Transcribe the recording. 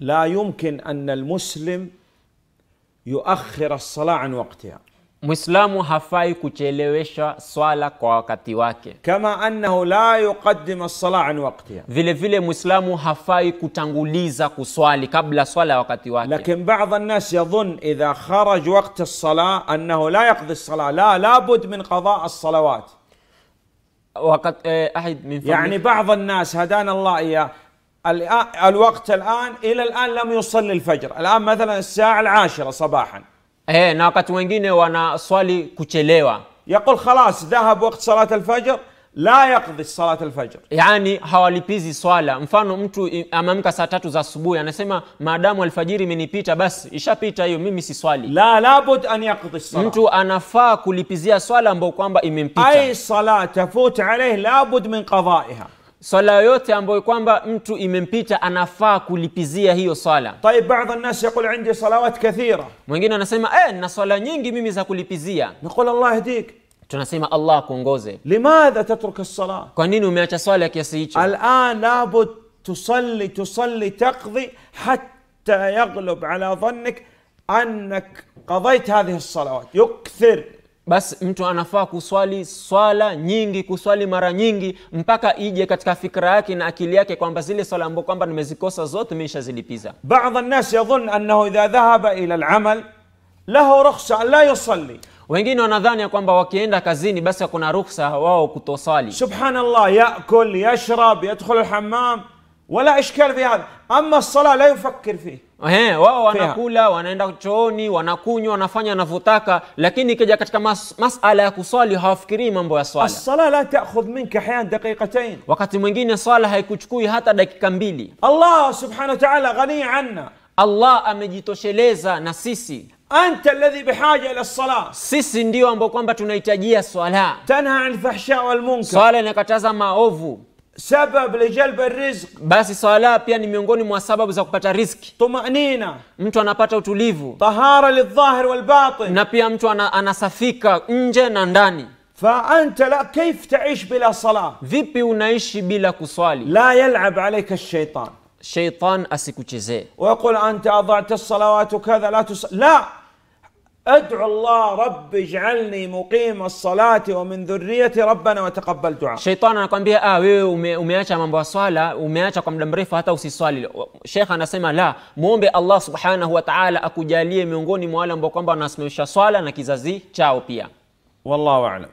لا يمكن أن المسلم يؤخر الصلاة عن وقتها مسلم هفاي kuchelewesha صلاة كوكاتي wakati كما أنه لا يقدم الصلاة عن وقتها vile vile مسلم هفاي kutanguliza kuswali قبل صلاة ya wakati لكن بعض الناس يظن إذا خرج وقت الصلاة أنه لا يقضي الصلاة لا لابد من قضاء الصلوات وقت إيه، أحد من يعني بعض الناس هدانا الله إياه الوقت الآن إلى الآن لم يصلي الفجر الآن مثلا الساعة العاشرة صباحا ايه ناقت wakati وانا صلي kuchelewa يقول خلاص ذهب وقت صلاة الفجر la yakdhi salat alfajr, yaani hawalipizi swala. Mfano, mtu amamka saa tatu za asubuhi anasema maadamu alfajiri imenipita basi ishapita hiyo, mimi si swali. la labud an yaqdi salat, Mtu anafaa kulipizia swala ambayo kwamba imempita. ay salat tafut alayh labud min qadaiha swala yote ambayo kwamba mtu imempita anafaa kulipizia hiyo swala baadhi ya الناس يقول عندي صلوات kathira. mwingine anasema eh na swala nyingi mimi za kulipizia نقول Allah يهديك tunasema allah kuongoze. Limadha tatruka as الصلاه kwa nini umeacha swala ya kiasi hicho Al-an الان tusalli tusalli taqdi hatta حتى ala dhannik annak qadayt hadhihi as-salawat. Yukthir basi mtu anafaa kuswali swala nyingi kuswali mara nyingi mpaka ije katika fikra yake na akili yake kwamba zile swala ambao kwamba nimezikosa zote meishazilipiza bad nnas yadhun annahu idha dhahaba ila lamal lahu rukhsa an la yusalli wengine wanadhani ya kwamba wakienda kazini basi kuna rukhsa wao kutoswali subhanallah yakul yashrab yadkhulu lhamam wala ishkali fi hadha. Amma sala la yufakkir fihi He, wao wanakula wanaenda chooni wanakunywa wanafanya wanavyotaka, lakini ikija katika mas, masala ya kuswali hawafikirii mambo ya swala. As-sala la ta'khudh minka ahyan daqiqatayn, wakati mwingine swala haikuchukui hata dakika mbili. Allah subhanahu wa ta'ala ghani anna, Allah amejitosheleza na sisi. Anta alladhi bihaja ila sala, sisi ndio ambao kwamba tunahitajia swala. Tanha an fahsha wal munkar, swala inakataza maovu سبب لجلب الرزق بس صلاة يعني من غني مسبب زك بتر رزق طمأنينة متو أنا بتر تليفو طهارة للظاهر والباطن نبي متو أنا أنا سفيكا إنجا نانداني فأنت لا كيف تعيش بلا صلاة في ونعيش بلا كسوالي لا يلعب عليك الشيطان شيطان أسيكو ويقول أنت أضعت الصلوات وكذا لا تصلي لا ادعو الله رب اجعلني مقيم الصلاة ومن ذريتي ربنا وتقبل دعاء شيطان انا ah اه وي umeacha مambo swala umeacha kwa muda mrefu hata usiswali shekh anasema la muombe allah subhanahu wa taala akujalie miongoni mwa wale ambao kwamba wanasimamisha swala na kizazi chao pia wallahu alam